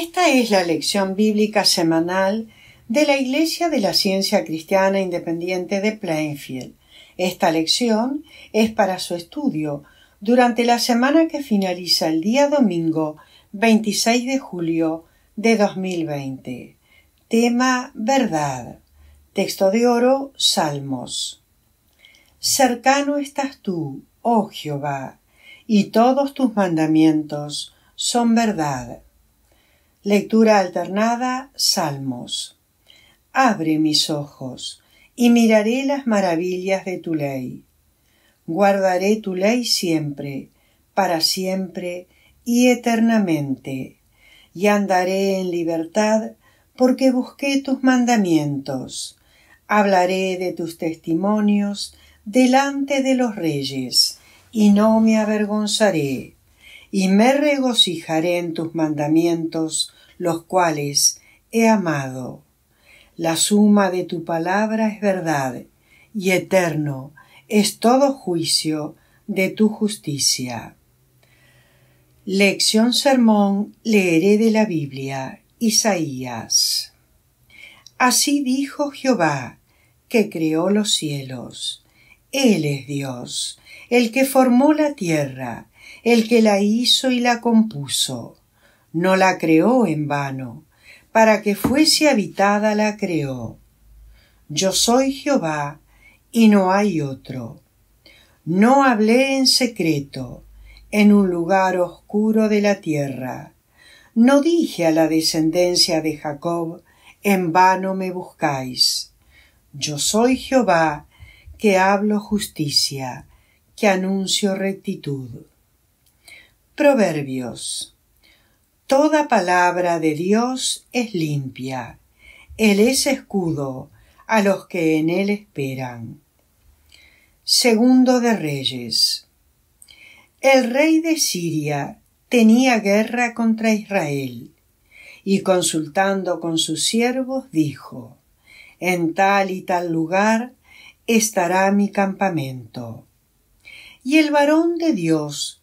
Esta es la lección bíblica semanal de la Iglesia de la Ciencia Cristiana Independiente de Plainfield. Esta lección es para su estudio durante la semana que finaliza el día domingo 26 de julio de 2020. Tema Verdad. Texto de oro Salmos. Cercano estás tú, oh Jehová, y todos tus mandamientos son verdad. Lectura alternada Salmos. Abre mis ojos y miraré las maravillas de tu ley. Guardaré tu ley siempre, para siempre y eternamente, y andaré en libertad porque busqué tus mandamientos. Hablaré de tus testimonios delante de los reyes, y no me avergonzaré y me regocijaré en tus mandamientos, los cuales he amado. La suma de tu palabra es verdad, y eterno es todo juicio de tu justicia. Lección Sermón leeré de la Biblia, Isaías. Así dijo Jehová, que creó los cielos. Él es Dios, el que formó la tierra, el que la hizo y la compuso. No la creó en vano, para que fuese habitada la creó. Yo soy Jehová, y no hay otro. No hablé en secreto, en un lugar oscuro de la tierra. No dije a la descendencia de Jacob, en vano me buscáis. Yo soy Jehová, que hablo justicia, que anuncio rectitud. Proverbios. Toda palabra de Dios es limpia. Él es escudo a los que en Él esperan. Segundo de Reyes. El rey de Siria tenía guerra contra Israel, y consultando con sus siervos dijo, En tal y tal lugar estará mi campamento. Y el varón de Dios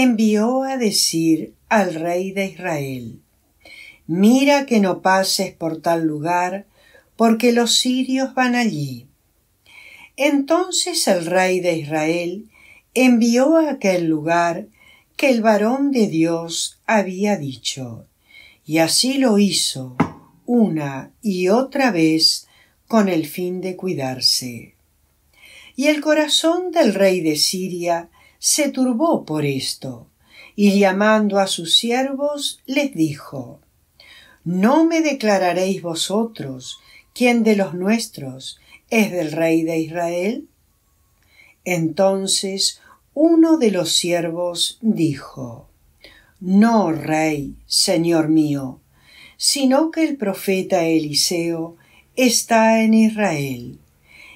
envió a decir al rey de Israel Mira que no pases por tal lugar, porque los sirios van allí. Entonces el rey de Israel envió a aquel lugar que el varón de Dios había dicho, y así lo hizo una y otra vez con el fin de cuidarse. Y el corazón del rey de Siria se turbó por esto, y llamando a sus siervos les dijo No me declararéis vosotros quién de los nuestros es del rey de Israel. Entonces uno de los siervos dijo No, rey, señor mío, sino que el profeta Eliseo está en Israel,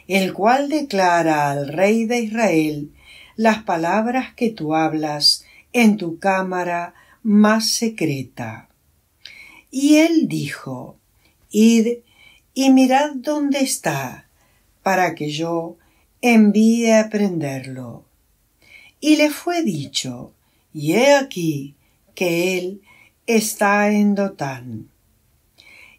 el cual declara al rey de Israel las palabras que tú hablas en tu cámara más secreta. Y él dijo, Id y mirad dónde está, para que yo envíe a prenderlo. Y le fue dicho, y he aquí que él está en Dotán.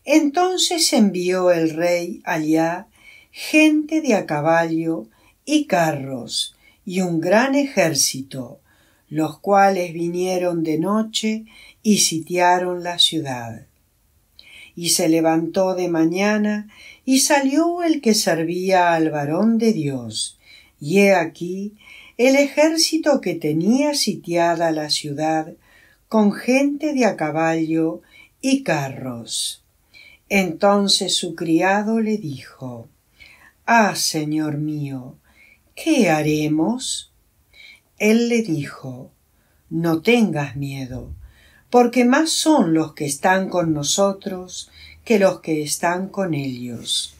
Entonces envió el rey allá gente de a caballo y carros, y un gran ejército, los cuales vinieron de noche y sitiaron la ciudad. Y se levantó de mañana y salió el que servía al varón de Dios, y he aquí el ejército que tenía sitiada la ciudad con gente de a caballo y carros. Entonces su criado le dijo Ah, señor mío, ¿Qué haremos? Él le dijo No tengas miedo, porque más son los que están con nosotros que los que están con ellos.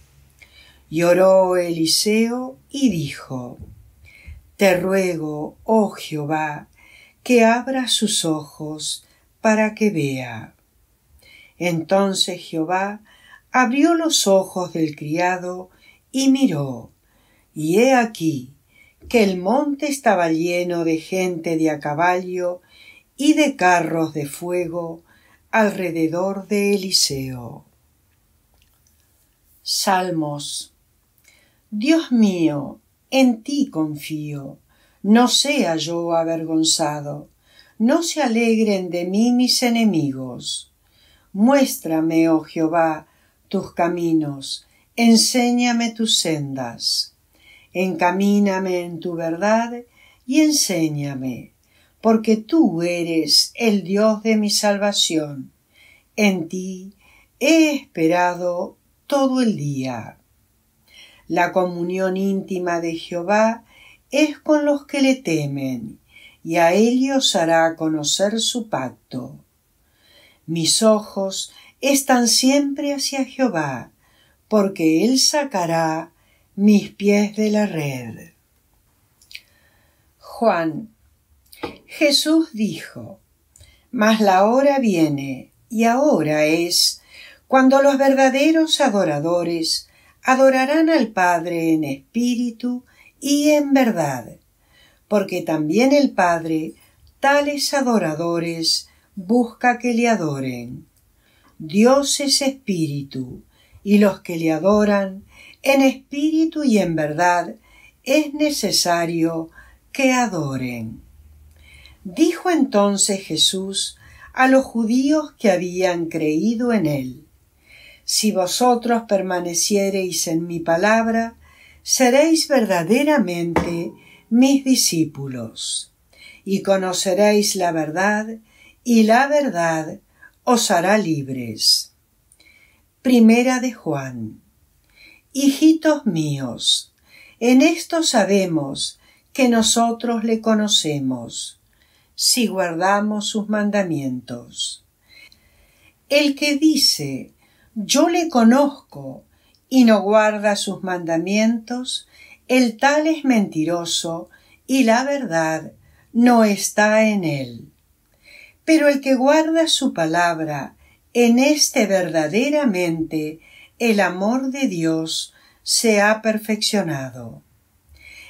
Lloró Eliseo y dijo Te ruego, oh Jehová, que abra sus ojos para que vea. Entonces Jehová abrió los ojos del criado y miró y he aquí que el monte estaba lleno de gente de a caballo y de carros de fuego alrededor de Eliseo. Salmos Dios mío, en ti confío, no sea yo avergonzado, no se alegren de mí mis enemigos. Muéstrame, oh Jehová, tus caminos, enséñame tus sendas encamíname en tu verdad y enséñame, porque tú eres el Dios de mi salvación. En ti he esperado todo el día. La comunión íntima de Jehová es con los que le temen, y a ellos hará conocer su pacto. Mis ojos están siempre hacia Jehová, porque él sacará mis pies de la red. Juan. Jesús dijo, Mas la hora viene, y ahora es, cuando los verdaderos adoradores adorarán al Padre en espíritu y en verdad, porque también el Padre tales adoradores busca que le adoren. Dios es espíritu, y los que le adoran en espíritu y en verdad es necesario que adoren. Dijo entonces Jesús a los judíos que habían creído en él, Si vosotros permaneciereis en mi palabra, seréis verdaderamente mis discípulos, y conoceréis la verdad, y la verdad os hará libres. Primera de Juan Hijitos míos, en esto sabemos que nosotros le conocemos, si guardamos sus mandamientos. El que dice yo le conozco y no guarda sus mandamientos, el tal es mentiroso y la verdad no está en él. Pero el que guarda su palabra, en este verdaderamente el amor de Dios se ha perfeccionado.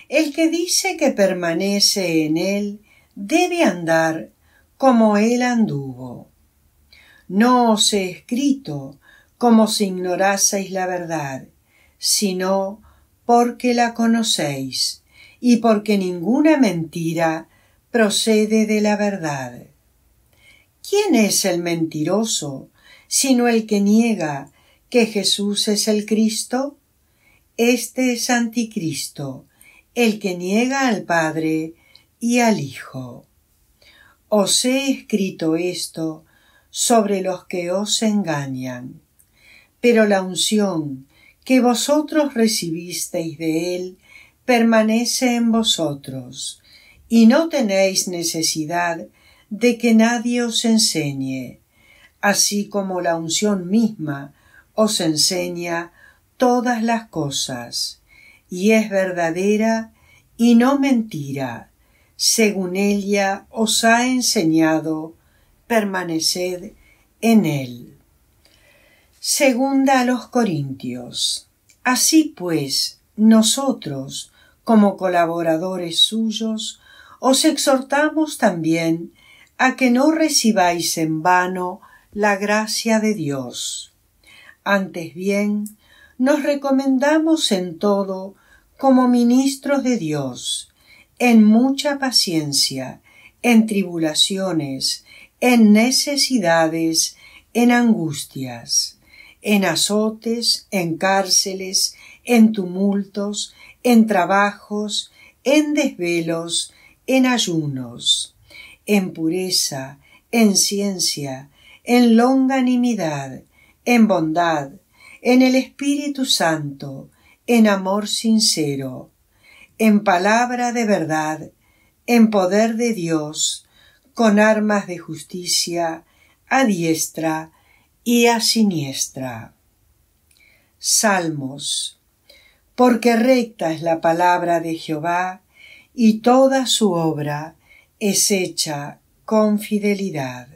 El que dice que permanece en Él debe andar como Él anduvo. No os he escrito como si ignoraseis la verdad, sino porque la conocéis y porque ninguna mentira procede de la verdad. ¿Quién es el mentiroso sino el que niega que Jesús es el Cristo? Este es Anticristo, el que niega al Padre y al Hijo. Os he escrito esto sobre los que os engañan. Pero la unción que vosotros recibisteis de Él permanece en vosotros, y no tenéis necesidad de que nadie os enseñe, así como la unción misma os enseña todas las cosas, y es verdadera y no mentira. Según ella os ha enseñado, permaneced en él. Segunda a los Corintios. Así pues, nosotros, como colaboradores suyos, os exhortamos también a que no recibáis en vano la gracia de Dios antes bien, nos recomendamos en todo como ministros de Dios, en mucha paciencia, en tribulaciones, en necesidades, en angustias, en azotes, en cárceles, en tumultos, en trabajos, en desvelos, en ayunos, en pureza, en ciencia, en longanimidad, en bondad, en el Espíritu Santo, en amor sincero, en palabra de verdad, en poder de Dios, con armas de justicia, a diestra y a siniestra. Salmos. Porque recta es la palabra de Jehová, y toda su obra es hecha con fidelidad.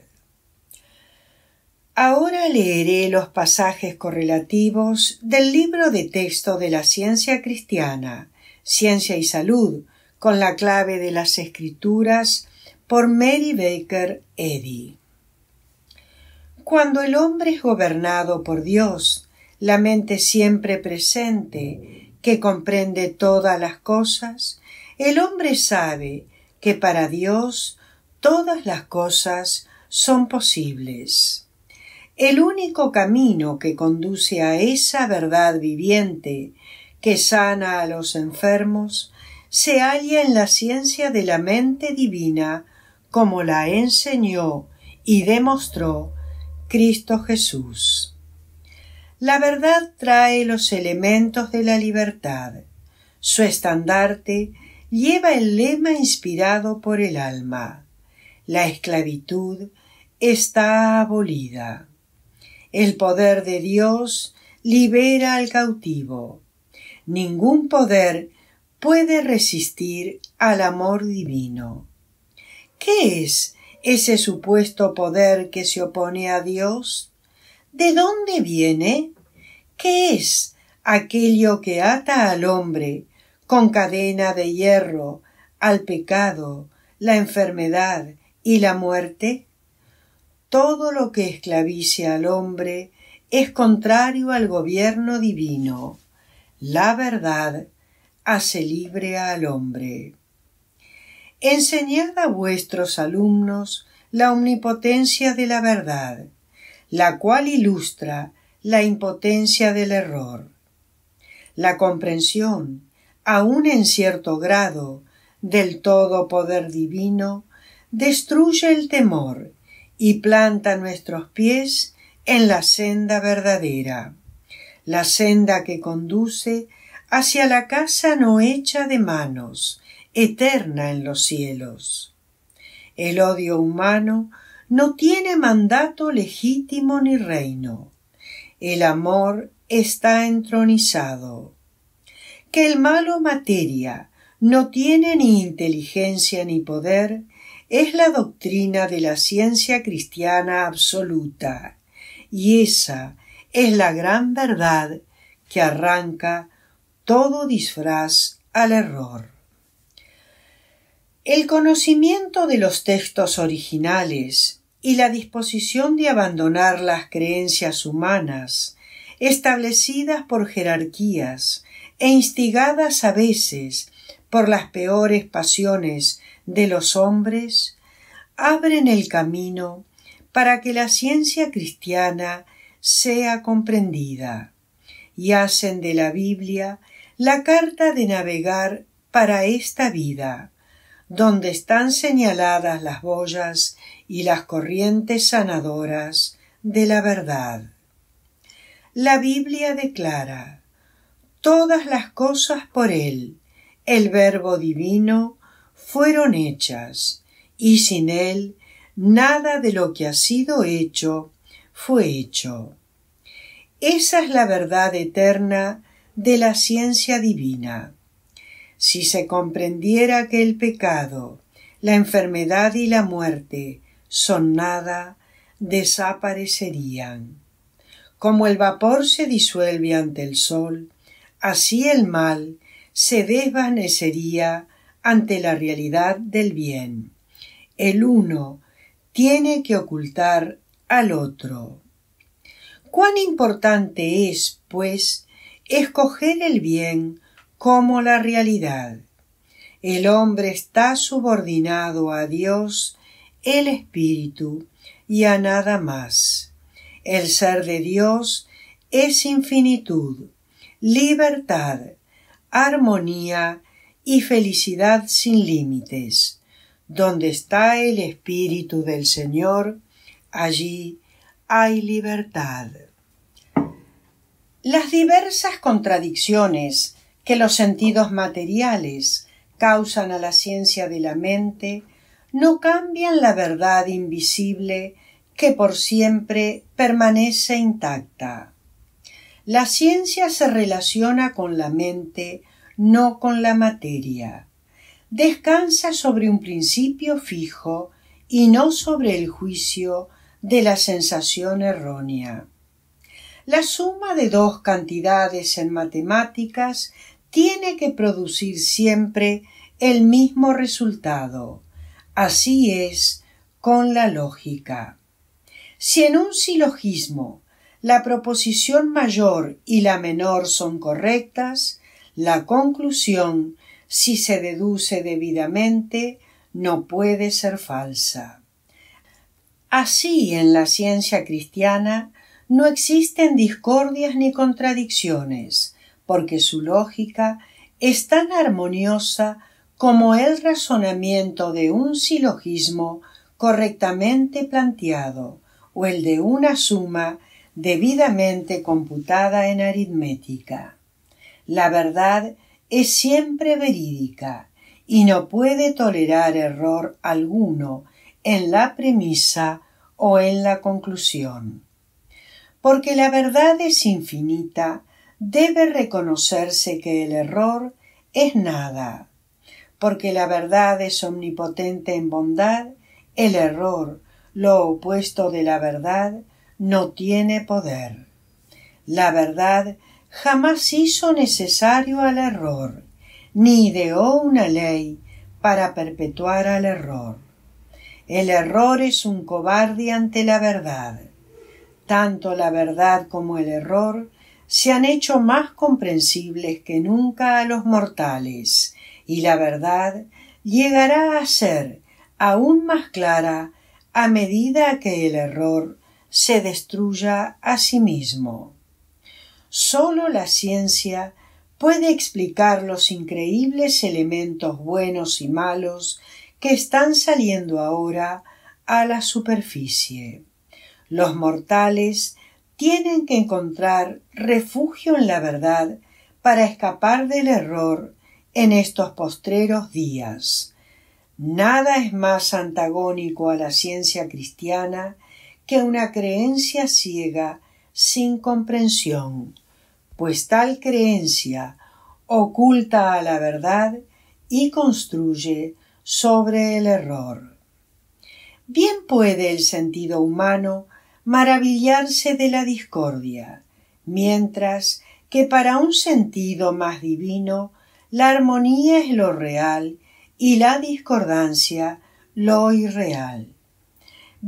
Ahora leeré los pasajes correlativos del libro de texto de la ciencia cristiana, Ciencia y Salud, con la clave de las escrituras por Mary Baker Eddy. Cuando el hombre es gobernado por Dios, la mente siempre presente, que comprende todas las cosas, el hombre sabe que para Dios todas las cosas son posibles el único camino que conduce a esa verdad viviente que sana a los enfermos se halla en la ciencia de la mente divina como la enseñó y demostró Cristo Jesús. La verdad trae los elementos de la libertad. Su estandarte lleva el lema inspirado por el alma. La esclavitud está abolida. El poder de Dios libera al cautivo. Ningún poder puede resistir al amor divino. ¿Qué es ese supuesto poder que se opone a Dios? ¿De dónde viene? ¿Qué es aquello que ata al hombre con cadena de hierro al pecado, la enfermedad y la muerte? Todo lo que esclavice al hombre es contrario al gobierno divino. La verdad hace libre al hombre. Enseñad a vuestros alumnos la omnipotencia de la verdad, la cual ilustra la impotencia del error. La comprensión, aun en cierto grado, del todo poder divino, destruye el temor y planta nuestros pies en la senda verdadera, la senda que conduce hacia la casa no hecha de manos, eterna en los cielos. El odio humano no tiene mandato legítimo ni reino. El amor está entronizado. Que el malo materia no tiene ni inteligencia ni poder, es la doctrina de la ciencia cristiana absoluta, y esa es la gran verdad que arranca todo disfraz al error. El conocimiento de los textos originales y la disposición de abandonar las creencias humanas establecidas por jerarquías e instigadas a veces por las peores pasiones de los hombres, abren el camino para que la ciencia cristiana sea comprendida y hacen de la Biblia la carta de navegar para esta vida, donde están señaladas las boyas y las corrientes sanadoras de la verdad. La Biblia declara todas las cosas por Él, el Verbo Divino, fueron hechas, y sin él nada de lo que ha sido hecho fue hecho. Esa es la verdad eterna de la ciencia divina. Si se comprendiera que el pecado, la enfermedad y la muerte son nada, desaparecerían. Como el vapor se disuelve ante el sol, así el mal se desvanecería ante la realidad del bien. El uno tiene que ocultar al otro. Cuán importante es, pues, escoger el bien como la realidad. El hombre está subordinado a Dios, el Espíritu, y a nada más. El ser de Dios es infinitud, libertad, armonía y felicidad sin límites. Donde está el Espíritu del Señor, allí hay libertad. Las diversas contradicciones que los sentidos materiales causan a la ciencia de la mente no cambian la verdad invisible que por siempre permanece intacta. La ciencia se relaciona con la mente, no con la materia. Descansa sobre un principio fijo y no sobre el juicio de la sensación errónea. La suma de dos cantidades en matemáticas tiene que producir siempre el mismo resultado. Así es con la lógica. Si en un silogismo la proposición mayor y la menor son correctas, la conclusión, si se deduce debidamente, no puede ser falsa. Así en la ciencia cristiana no existen discordias ni contradicciones, porque su lógica es tan armoniosa como el razonamiento de un silogismo correctamente planteado o el de una suma debidamente computada en aritmética. La verdad es siempre verídica y no puede tolerar error alguno en la premisa o en la conclusión. Porque la verdad es infinita, debe reconocerse que el error es nada. Porque la verdad es omnipotente en bondad, el error, lo opuesto de la verdad, no tiene poder. La verdad jamás hizo necesario al error, ni ideó una ley para perpetuar al error. El error es un cobarde ante la verdad. Tanto la verdad como el error se han hecho más comprensibles que nunca a los mortales, y la verdad llegará a ser aún más clara a medida que el error se destruya a sí mismo. Solo la ciencia puede explicar los increíbles elementos buenos y malos que están saliendo ahora a la superficie. Los mortales tienen que encontrar refugio en la verdad para escapar del error en estos postreros días. Nada es más antagónico a la ciencia cristiana que una creencia ciega sin comprensión, pues tal creencia oculta a la verdad y construye sobre el error. Bien puede el sentido humano maravillarse de la discordia, mientras que para un sentido más divino la armonía es lo real y la discordancia lo irreal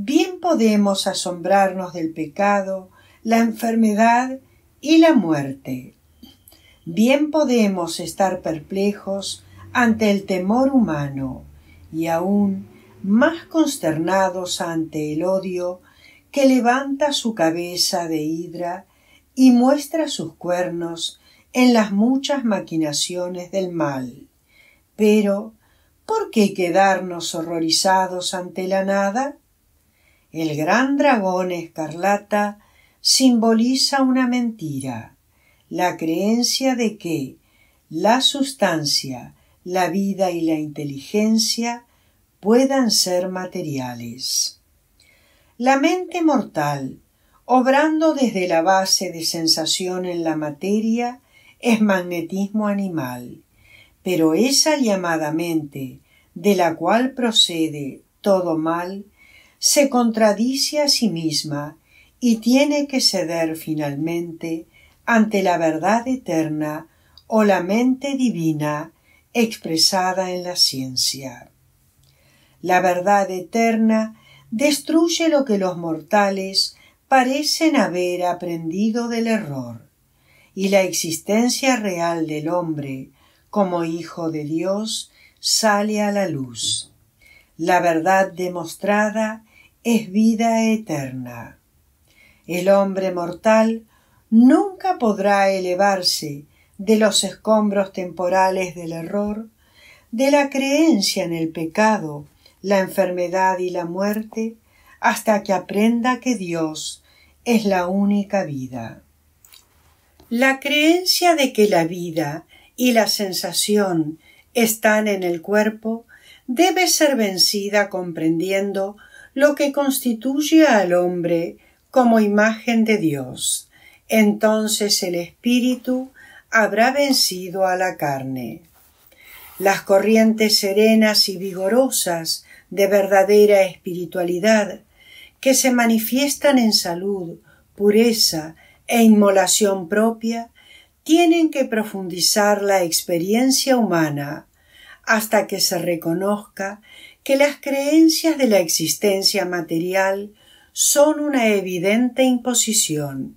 bien podemos asombrarnos del pecado, la enfermedad y la muerte. Bien podemos estar perplejos ante el temor humano y aún más consternados ante el odio que levanta su cabeza de hidra y muestra sus cuernos en las muchas maquinaciones del mal. Pero, ¿por qué quedarnos horrorizados ante la nada? El gran dragón escarlata simboliza una mentira, la creencia de que la sustancia, la vida y la inteligencia puedan ser materiales. La mente mortal, obrando desde la base de sensación en la materia, es magnetismo animal, pero esa llamada mente, de la cual procede todo mal, se contradice a sí misma y tiene que ceder finalmente ante la verdad eterna o la mente divina expresada en la ciencia. La verdad eterna destruye lo que los mortales parecen haber aprendido del error, y la existencia real del hombre como hijo de Dios sale a la luz. La verdad demostrada es vida eterna. El hombre mortal nunca podrá elevarse de los escombros temporales del error, de la creencia en el pecado, la enfermedad y la muerte, hasta que aprenda que Dios es la única vida. La creencia de que la vida y la sensación están en el cuerpo debe ser vencida comprendiendo lo que constituye al hombre como imagen de Dios. Entonces el espíritu habrá vencido a la carne. Las corrientes serenas y vigorosas de verdadera espiritualidad, que se manifiestan en salud, pureza e inmolación propia, tienen que profundizar la experiencia humana hasta que se reconozca que las creencias de la existencia material son una evidente imposición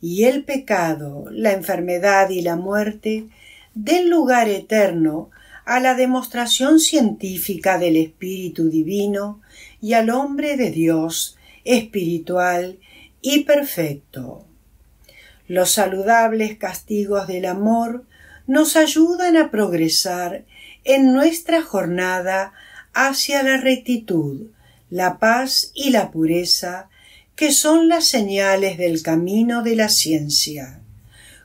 y el pecado, la enfermedad y la muerte den lugar eterno a la demostración científica del Espíritu Divino y al hombre de Dios, espiritual y perfecto. Los saludables castigos del amor nos ayudan a progresar en nuestra jornada hacia la rectitud, la paz y la pureza, que son las señales del camino de la ciencia.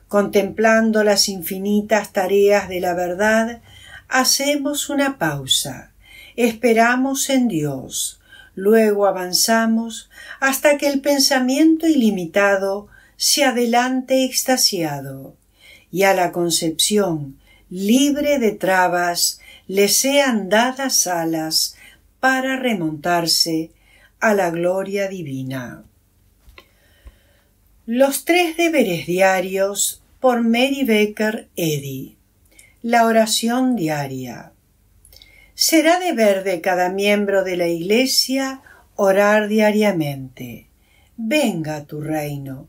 Contemplando las infinitas tareas de la verdad, hacemos una pausa, esperamos en Dios, luego avanzamos hasta que el pensamiento ilimitado se adelante extasiado, y a la concepción, libre de trabas, le sean dadas alas para remontarse a la gloria divina. Los tres deberes diarios por Mary Baker Eddy. La oración diaria. Será deber de cada miembro de la Iglesia orar diariamente. Venga tu reino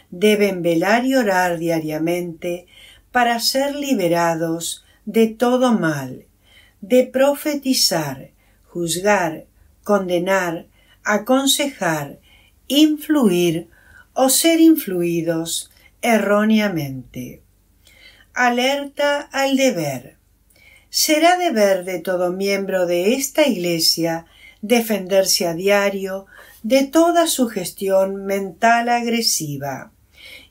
deben velar y orar diariamente para ser liberados de todo mal, de profetizar, juzgar, condenar, aconsejar, influir o ser influidos erróneamente. Alerta al deber. Será deber de todo miembro de esta Iglesia defenderse a diario de toda sugestión mental agresiva